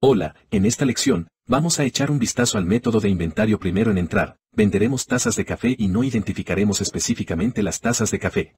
Hola, en esta lección, vamos a echar un vistazo al método de inventario primero en entrar, venderemos tazas de café y no identificaremos específicamente las tazas de café.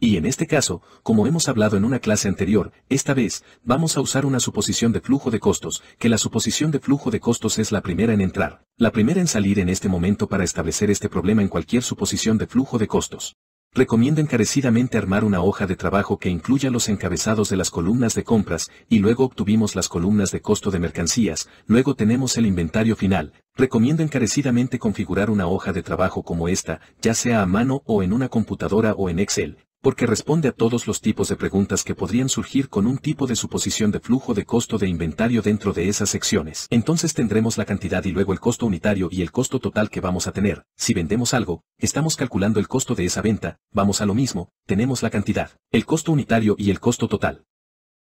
Y en este caso, como hemos hablado en una clase anterior, esta vez, vamos a usar una suposición de flujo de costos, que la suposición de flujo de costos es la primera en entrar, la primera en salir en este momento para establecer este problema en cualquier suposición de flujo de costos recomienda encarecidamente armar una hoja de trabajo que incluya los encabezados de las columnas de compras, y luego obtuvimos las columnas de costo de mercancías, luego tenemos el inventario final. Recomiendo encarecidamente configurar una hoja de trabajo como esta, ya sea a mano o en una computadora o en Excel, porque responde a todos los tipos de preguntas que podrían surgir con un tipo de suposición de flujo de costo de inventario dentro de esas secciones. Entonces tendremos la cantidad y luego el costo unitario y el costo total que vamos a tener. Si vendemos algo, estamos calculando el costo de esa venta, vamos a lo mismo, tenemos la cantidad, el costo unitario y el costo total.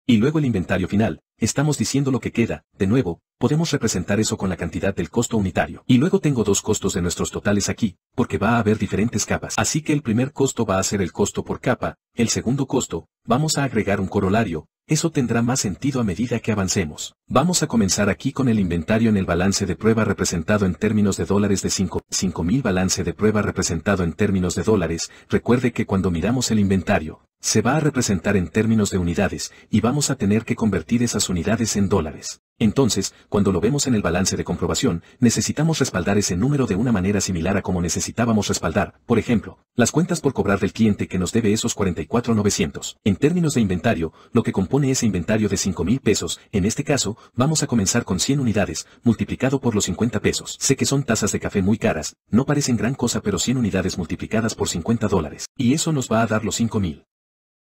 Y luego el inventario final, estamos diciendo lo que queda, de nuevo, podemos representar eso con la cantidad del costo unitario. Y luego tengo dos costos de nuestros totales aquí, porque va a haber diferentes capas. Así que el primer costo va a ser el costo por capa, el segundo costo, vamos a agregar un corolario, eso tendrá más sentido a medida que avancemos. Vamos a comenzar aquí con el inventario en el balance de prueba representado en términos de dólares de 5, 5000 balance de prueba representado en términos de dólares, recuerde que cuando miramos el inventario, se va a representar en términos de unidades, y vamos a tener que convertir esas unidades en dólares. Entonces, cuando lo vemos en el balance de comprobación, necesitamos respaldar ese número de una manera similar a como necesitábamos respaldar, por ejemplo, las cuentas por cobrar del cliente que nos debe esos 44,900. En términos de inventario, lo que compone ese inventario de 5,000 pesos, en este caso, vamos a comenzar con 100 unidades, multiplicado por los 50 pesos. Sé que son tazas de café muy caras, no parecen gran cosa pero 100 unidades multiplicadas por 50 dólares, y eso nos va a dar los 5,000.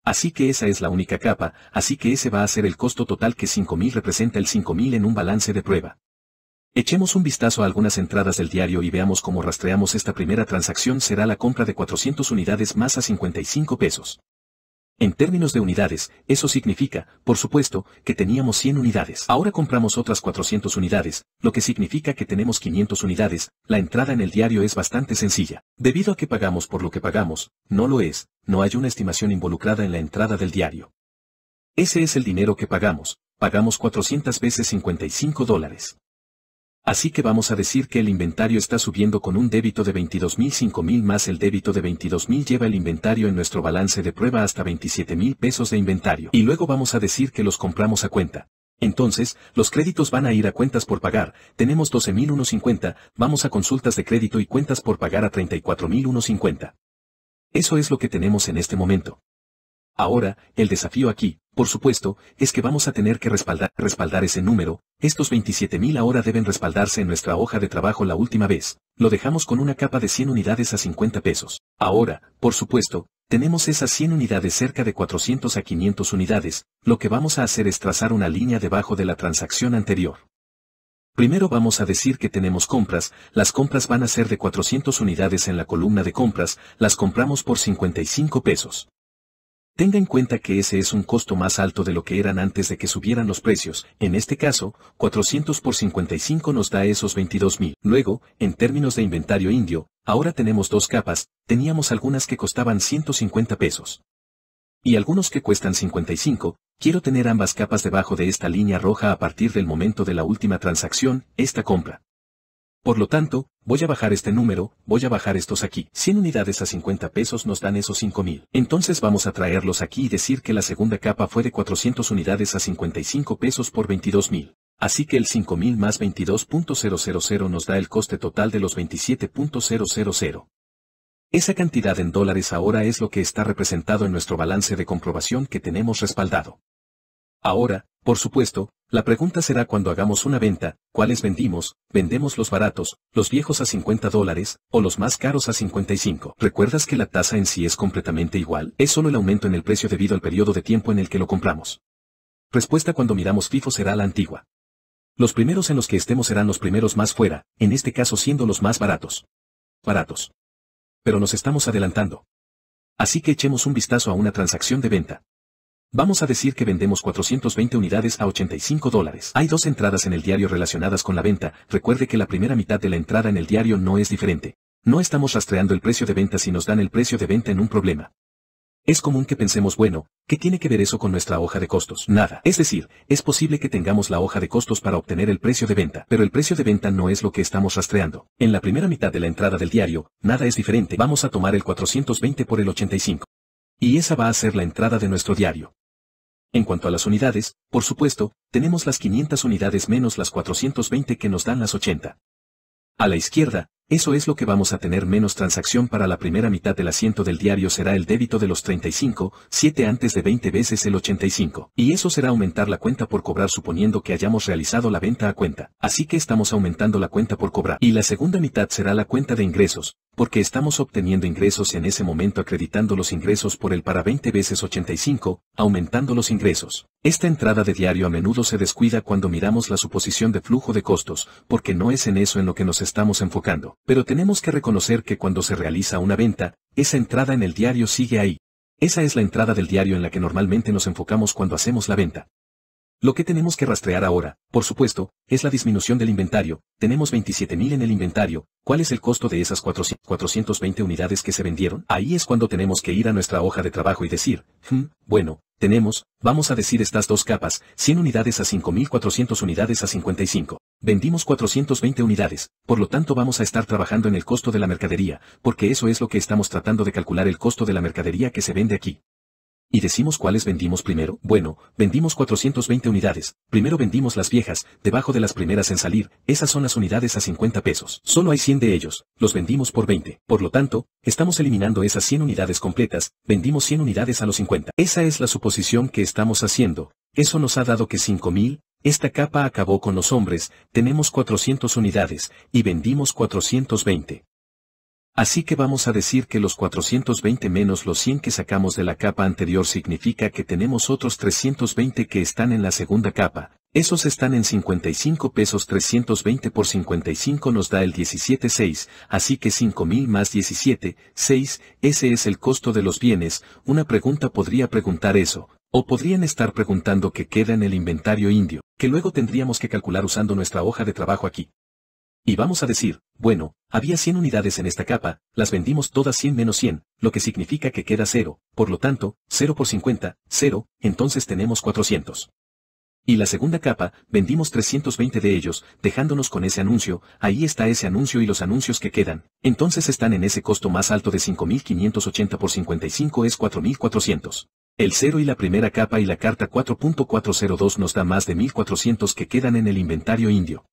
Así que esa es la única capa, así que ese va a ser el costo total que 5000 representa el 5000 en un balance de prueba. Echemos un vistazo a algunas entradas del diario y veamos cómo rastreamos esta primera transacción será la compra de 400 unidades más a 55 pesos. En términos de unidades, eso significa, por supuesto, que teníamos 100 unidades. Ahora compramos otras 400 unidades, lo que significa que tenemos 500 unidades. La entrada en el diario es bastante sencilla. Debido a que pagamos por lo que pagamos, no lo es, no hay una estimación involucrada en la entrada del diario. Ese es el dinero que pagamos. Pagamos 400 veces 55 dólares. Así que vamos a decir que el inventario está subiendo con un débito de 22.000 5.000 más el débito de 22.000 lleva el inventario en nuestro balance de prueba hasta 27.000 pesos de inventario. Y luego vamos a decir que los compramos a cuenta. Entonces, los créditos van a ir a cuentas por pagar, tenemos 12.150, vamos a consultas de crédito y cuentas por pagar a 34.150. Eso es lo que tenemos en este momento. Ahora, el desafío aquí, por supuesto, es que vamos a tener que respaldar, ese número, estos 27.000 ahora deben respaldarse en nuestra hoja de trabajo la última vez, lo dejamos con una capa de 100 unidades a 50 pesos. Ahora, por supuesto, tenemos esas 100 unidades cerca de 400 a 500 unidades, lo que vamos a hacer es trazar una línea debajo de la transacción anterior. Primero vamos a decir que tenemos compras, las compras van a ser de 400 unidades en la columna de compras, las compramos por 55 pesos. Tenga en cuenta que ese es un costo más alto de lo que eran antes de que subieran los precios, en este caso, 400 por 55 nos da esos 22.000. Luego, en términos de inventario indio, ahora tenemos dos capas, teníamos algunas que costaban 150 pesos. Y algunos que cuestan 55, quiero tener ambas capas debajo de esta línea roja a partir del momento de la última transacción, esta compra. Por lo tanto, voy a bajar este número, voy a bajar estos aquí. 100 unidades a 50 pesos nos dan esos 5000. Entonces vamos a traerlos aquí y decir que la segunda capa fue de 400 unidades a 55 pesos por 22000. Así que el 5000 más 22.000 nos da el coste total de los 27.000. Esa cantidad en dólares ahora es lo que está representado en nuestro balance de comprobación que tenemos respaldado. Ahora, por supuesto, la pregunta será cuando hagamos una venta, ¿cuáles vendimos? ¿Vendemos los baratos, los viejos a 50 dólares, o los más caros a 55? ¿Recuerdas que la tasa en sí es completamente igual? Es solo el aumento en el precio debido al periodo de tiempo en el que lo compramos. Respuesta cuando miramos FIFO será la antigua. Los primeros en los que estemos serán los primeros más fuera, en este caso siendo los más baratos. Baratos. Pero nos estamos adelantando. Así que echemos un vistazo a una transacción de venta. Vamos a decir que vendemos 420 unidades a 85 dólares. Hay dos entradas en el diario relacionadas con la venta, recuerde que la primera mitad de la entrada en el diario no es diferente. No estamos rastreando el precio de venta si nos dan el precio de venta en un problema. Es común que pensemos, bueno, ¿qué tiene que ver eso con nuestra hoja de costos? Nada. Es decir, es posible que tengamos la hoja de costos para obtener el precio de venta, pero el precio de venta no es lo que estamos rastreando. En la primera mitad de la entrada del diario, nada es diferente. Vamos a tomar el 420 por el 85. Y esa va a ser la entrada de nuestro diario. En cuanto a las unidades, por supuesto, tenemos las 500 unidades menos las 420 que nos dan las 80. A la izquierda, eso es lo que vamos a tener menos transacción para la primera mitad del asiento del diario será el débito de los 35, 7 antes de 20 veces el 85. Y eso será aumentar la cuenta por cobrar suponiendo que hayamos realizado la venta a cuenta. Así que estamos aumentando la cuenta por cobrar. Y la segunda mitad será la cuenta de ingresos, porque estamos obteniendo ingresos en ese momento acreditando los ingresos por el para 20 veces 85, aumentando los ingresos. Esta entrada de diario a menudo se descuida cuando miramos la suposición de flujo de costos, porque no es en eso en lo que nos estamos enfocando pero tenemos que reconocer que cuando se realiza una venta, esa entrada en el diario sigue ahí. Esa es la entrada del diario en la que normalmente nos enfocamos cuando hacemos la venta. Lo que tenemos que rastrear ahora, por supuesto, es la disminución del inventario. Tenemos 27.000 en el inventario. ¿Cuál es el costo de esas 420 unidades que se vendieron? Ahí es cuando tenemos que ir a nuestra hoja de trabajo y decir, hmm, bueno, tenemos, vamos a decir estas dos capas, 100 unidades a 5.400 unidades a 55. Vendimos 420 unidades, por lo tanto vamos a estar trabajando en el costo de la mercadería, porque eso es lo que estamos tratando de calcular el costo de la mercadería que se vende aquí. Y decimos cuáles vendimos primero. Bueno, vendimos 420 unidades, primero vendimos las viejas, debajo de las primeras en salir, esas son las unidades a 50 pesos. Solo hay 100 de ellos, los vendimos por 20. Por lo tanto, estamos eliminando esas 100 unidades completas, vendimos 100 unidades a los 50. Esa es la suposición que estamos haciendo. Eso nos ha dado que 5.000, esta capa acabó con los hombres, tenemos 400 unidades, y vendimos 420. Así que vamos a decir que los 420 menos los 100 que sacamos de la capa anterior significa que tenemos otros 320 que están en la segunda capa, esos están en 55 pesos 320 por 55 nos da el 17.6, así que 5.000 más 17.6, ese es el costo de los bienes, una pregunta podría preguntar eso, o podrían estar preguntando qué queda en el inventario indio, que luego tendríamos que calcular usando nuestra hoja de trabajo aquí. Y vamos a decir, bueno, había 100 unidades en esta capa, las vendimos todas 100 menos 100, lo que significa que queda 0, por lo tanto, 0 por 50, 0, entonces tenemos 400. Y la segunda capa, vendimos 320 de ellos, dejándonos con ese anuncio, ahí está ese anuncio y los anuncios que quedan, entonces están en ese costo más alto de 5.580 por 55 es 4.400. El 0 y la primera capa y la carta 4.402 nos da más de 1400 que quedan en el inventario indio.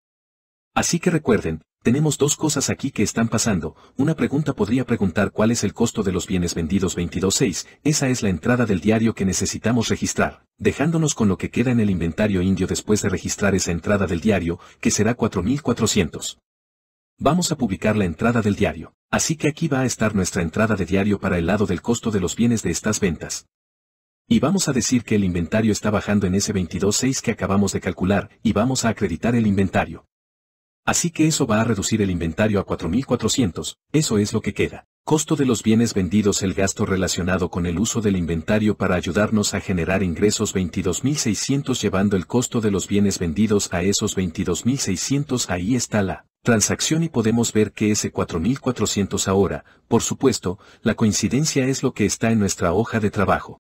Así que recuerden, tenemos dos cosas aquí que están pasando, una pregunta podría preguntar cuál es el costo de los bienes vendidos 22.6, esa es la entrada del diario que necesitamos registrar, dejándonos con lo que queda en el inventario indio después de registrar esa entrada del diario, que será 4400. Vamos a publicar la entrada del diario, así que aquí va a estar nuestra entrada de diario para el lado del costo de los bienes de estas ventas. Y vamos a decir que el inventario está bajando en ese 22.6 que acabamos de calcular, y vamos a acreditar el inventario. Así que eso va a reducir el inventario a 4.400, eso es lo que queda. Costo de los bienes vendidos El gasto relacionado con el uso del inventario para ayudarnos a generar ingresos 22.600 llevando el costo de los bienes vendidos a esos 22.600 ahí está la transacción y podemos ver que ese 4.400 ahora, por supuesto, la coincidencia es lo que está en nuestra hoja de trabajo.